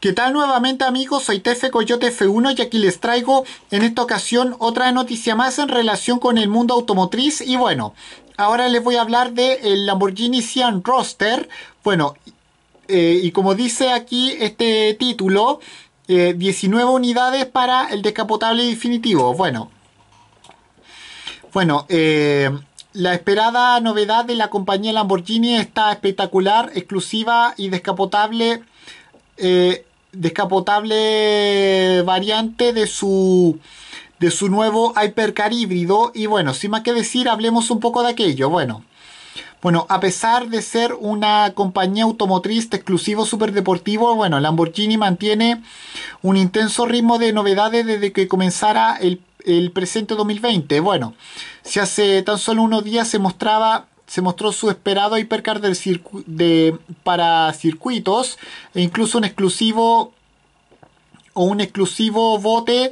¿Qué tal nuevamente amigos? Soy Tefe Coyote F1 y aquí les traigo en esta ocasión otra noticia más en relación con el mundo automotriz y bueno, ahora les voy a hablar del el Lamborghini Sian Roster, bueno, eh, y como dice aquí este título, 19 eh, unidades para el descapotable definitivo, bueno, bueno, eh, la esperada novedad de la compañía Lamborghini, está espectacular, exclusiva y descapotable descapotable variante de su de su nuevo Hypercar híbrido y bueno, sin más que decir, hablemos un poco de aquello. Bueno, bueno, a pesar de ser una compañía automotriz exclusivo exclusivo superdeportivo, bueno, Lamborghini mantiene un intenso ritmo de novedades desde que comenzara el, el presente 2020. Bueno, si hace tan solo unos días se mostraba se mostró su esperado hipercar para circuitos e incluso un exclusivo o un exclusivo bote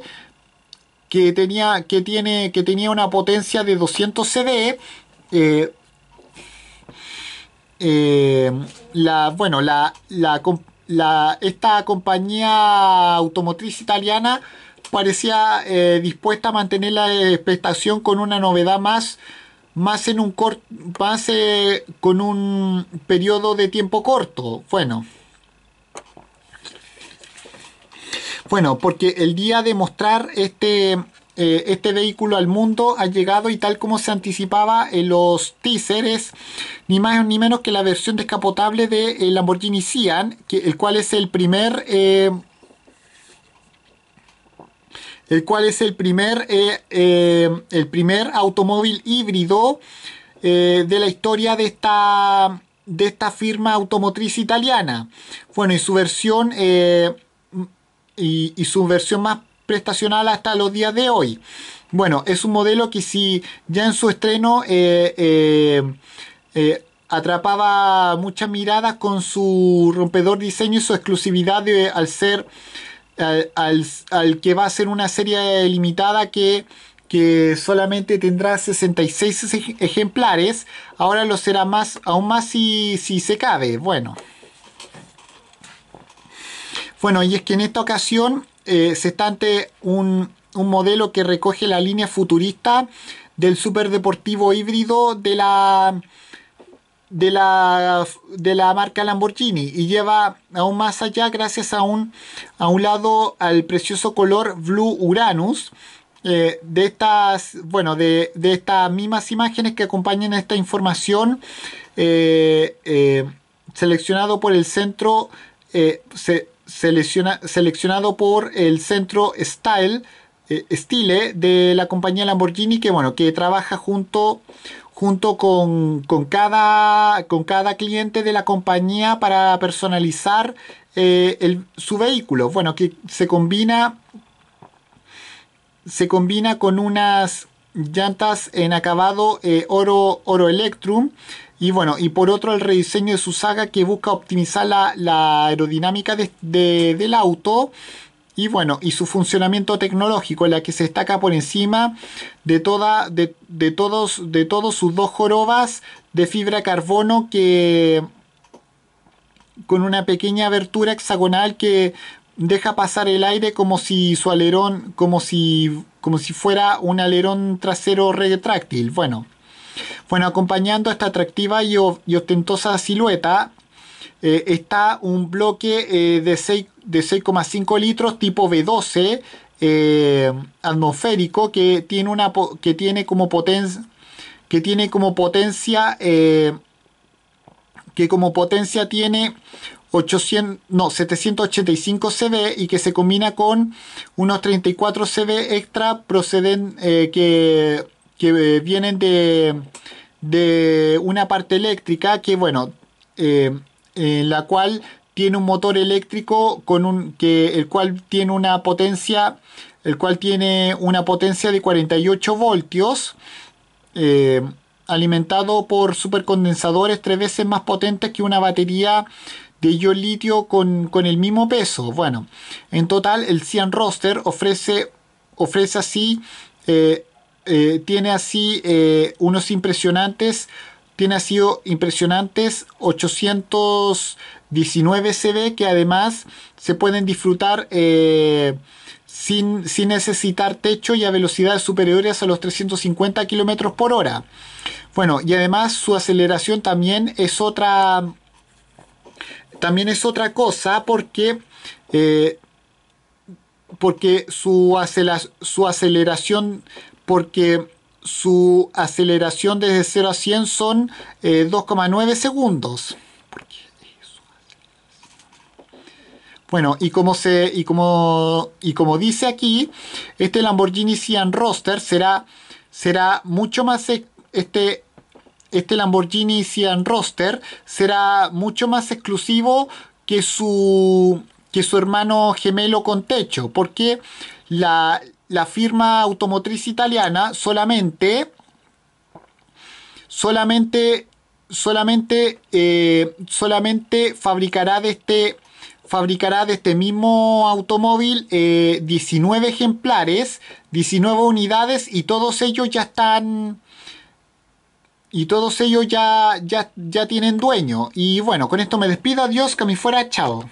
que tenía, que tiene, que tenía una potencia de 200 CD. Eh, eh, la, bueno, la, esta compañía automotriz italiana parecía eh, dispuesta a mantener la expectación con una novedad más más en un corto más eh, con un periodo de tiempo corto. Bueno. Bueno, porque el día de mostrar este, eh, este vehículo al mundo ha llegado y tal como se anticipaba en los teasers, ni más ni menos que la versión descapotable de eh, Lamborghini Sian, que, el cual es el primer el cual es el primer, eh, eh, el primer automóvil híbrido eh, de la historia de esta, de esta firma automotriz italiana. Bueno, y su versión, y, su versión más prestacional hasta los días de hoy. Bueno, es un modelo que si ya en su estreno atrapaba muchas miradas con su rompedor diseño y su exclusividad al ser al, al, que va a ser una serie limitada que solamente tendrá 66 ejemplares, ahora lo será más, aún más si, si, se cabe. Bueno. Bueno, y es que en esta ocasión eh, se está ante un, un, modelo que recoge la línea futurista del superdeportivo híbrido de la de la, de la marca Lamborghini y lleva aún más allá gracias a un, a un lado al precioso color Blue Uranus. Eh, de estas, bueno, de, estas mismas imágenes que acompañan esta información eh, eh, seleccionado por el centro se, selecciona, seleccionado por el centro Style Stile de la compañía Lamborghini que bueno, que trabaja junto junto con, cada, con cada cliente de la compañía para personalizar eh, su vehículo. Bueno, que se combina, se combina con unas llantas en acabado eh, oro, oro Electrum. Y bueno, y por otro el rediseño de su saga que busca optimizar la, aerodinámica del auto y bueno, y su funcionamiento tecnológico, la que se destaca por encima de, toda, de, todos, de todos sus dos jorobas de fibra carbono que con una pequeña abertura hexagonal que deja pasar el aire como si su alerón, como si, como si fuera un alerón trasero retráctil. Bueno, bueno acompañando esta atractiva y ostentosa silueta, eh, está un bloque eh, de 6,5 litros tipo B12 eh, atmosférico que tiene, una, que tiene como potencia que eh, tiene como potencia que como potencia tiene 800, no, 785 CB y que se combina con unos 34 CB extra proceden que, vienen de, de una parte eléctrica que bueno en eh, la cual tiene un motor eléctrico con un que el cual tiene una potencia el cual tiene una potencia de 48 voltios eh, alimentado por supercondensadores tres veces más potentes que una batería de ion litio con, el mismo peso. Bueno, en total el Cian Roster ofrece, ofrece así, eh, tiene así unos impresionantes tiene ha sido impresionantes 819 CV. que además se pueden disfrutar eh, sin, necesitar techo y a velocidades superiores a los 350 km por hora. Bueno, y además su aceleración también es otra. También es otra cosa porque. Eh, porque su, aceleración. Porque su aceleración desde 0 a 100 son 2,9 eh, segundos. Bueno, y como, se, y, como, y como dice aquí, este Lamborghini Cian Roster será, será mucho más... Este, este Lamborghini Cian Roster será mucho más exclusivo que su, que su hermano gemelo con techo, porque la, la firma automotriz italiana solamente, solamente, solamente, eh, solamente fabricará de este fabricará de este mismo automóvil 19 eh, ejemplares, 19 unidades y todos ellos ya están y todos ellos ya, ya, ya tienen dueño. Y bueno, con esto me despido, adiós, que me fuera, chao.